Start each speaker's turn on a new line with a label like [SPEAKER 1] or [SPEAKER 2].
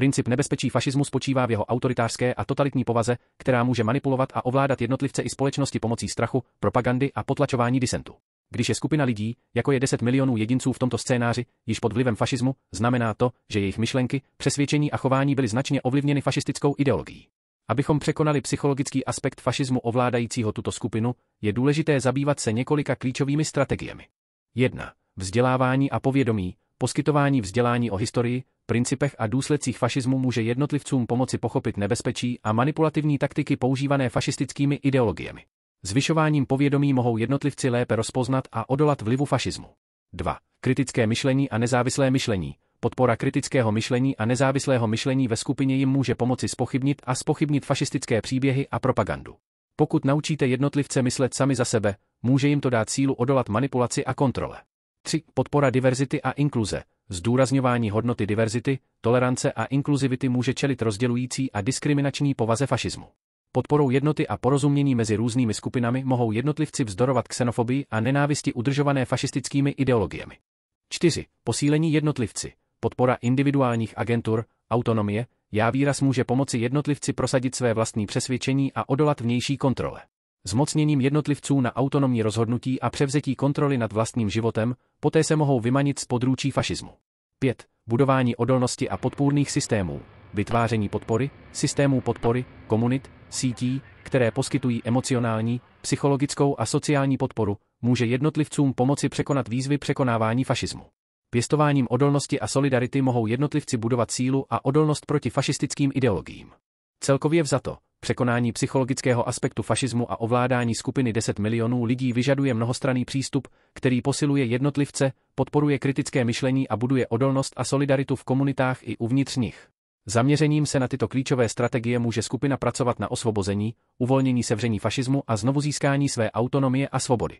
[SPEAKER 1] Princip nebezpečí fašismu spočívá v jeho autoritářské a totalitní povaze, která může manipulovat a ovládat jednotlivce i společnosti pomocí strachu, propagandy a potlačování disentu. Když je skupina lidí, jako je 10 milionů jedinců v tomto scénáři, již pod vlivem fašismu, znamená to, že jejich myšlenky, přesvědčení a chování byly značně ovlivněny fašistickou ideologií. Abychom překonali psychologický aspekt fašismu ovládajícího tuto skupinu, je důležité zabývat se několika klíčovými strategiemi. 1. Vzdělávání a povědomí, poskytování vzdělání o historii, principech a důsledcích fašismu může jednotlivcům pomoci pochopit nebezpečí a manipulativní taktiky používané fašistickými ideologiemi. Zvyšováním povědomí mohou jednotlivci lépe rozpoznat a odolat vlivu fašismu. 2. Kritické myšlení a nezávislé myšlení. Podpora kritického myšlení a nezávislého myšlení ve skupině jim může pomoci spochybnit a spochybnit fašistické příběhy a propagandu. Pokud naučíte jednotlivce myslet sami za sebe, může jim to dát sílu odolat manipulaci a kontrole. 3. Podpora diverzity a inkluze. Zdůrazňování hodnoty diverzity, tolerance a inkluzivity může čelit rozdělující a diskriminační povaze fašismu. Podporou jednoty a porozumění mezi různými skupinami mohou jednotlivci vzdorovat xenofobii a nenávisti udržované fašistickými ideologiemi. 4. Posílení jednotlivci. Podpora individuálních agentur, autonomie, já výraz může pomoci jednotlivci prosadit své vlastní přesvědčení a odolat vnější kontrole zmocněním jednotlivců na autonomní rozhodnutí a převzetí kontroly nad vlastním životem, poté se mohou vymanit z područí fašismu. 5. Budování odolnosti a podpůrných systémů, vytváření podpory, systémů podpory, komunit, sítí, které poskytují emocionální, psychologickou a sociální podporu, může jednotlivcům pomoci překonat výzvy překonávání fašismu. Pěstováním odolnosti a solidarity mohou jednotlivci budovat sílu a odolnost proti fašistickým ideologiím. Celkově vzato, překonání psychologického aspektu fašismu a ovládání skupiny 10 milionů lidí vyžaduje mnohostranný přístup, který posiluje jednotlivce, podporuje kritické myšlení a buduje odolnost a solidaritu v komunitách i uvnitř nich. Zaměřením se na tyto klíčové strategie může skupina pracovat na osvobození, uvolnění sevření fašismu a znovu získání své autonomie a svobody.